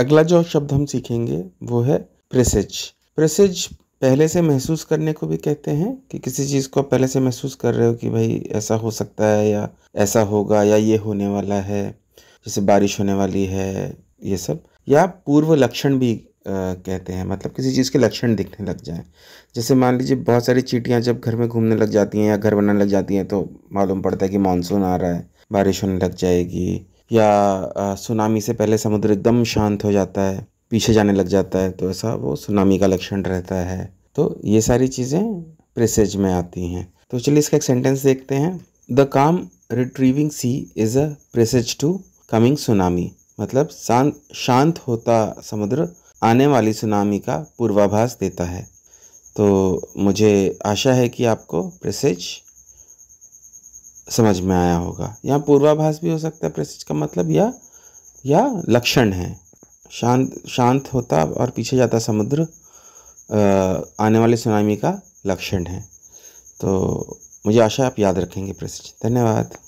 अगला जो शब्द हम सीखेंगे वो है प्रेसेज प्रेसेज पहले से महसूस करने को भी कहते हैं कि किसी चीज़ को पहले से महसूस कर रहे हो कि भाई ऐसा हो सकता है या ऐसा होगा या ये होने वाला है जैसे बारिश होने वाली है ये सब या पूर्व लक्षण भी कहते हैं मतलब किसी चीज़ के लक्षण दिखने लग जाए जैसे मान लीजिए बहुत सारी चीटियाँ जब घर में घूमने लग जाती हैं या घर बनाने लग जाती हैं तो मालूम पड़ता है कि मानसून आ रहा है बारिश होने लग जाएगी या सुनामी से पहले समुद्र एकदम शांत हो जाता है पीछे जाने लग जाता है तो ऐसा वो सुनामी का लक्षण रहता है तो ये सारी चीज़ें प्रेसेज में आती हैं तो चलिए इसका एक सेंटेंस देखते हैं the calm retreating sea is a presage to coming tsunami मतलब शांत शांत होता समुद्र आने वाली सुनामी का पूर्वाभास देता है तो मुझे आशा है कि आपको प्रेसेज समझ में आया होगा यहाँ पूर्वाभास भी हो सकता है प्रेसिज का मतलब या या लक्षण है शांत शांत होता और पीछे जाता समुद्र आने वाले सुनामी का लक्षण है तो मुझे आशा आप याद रखेंगे प्रेसिज धन्यवाद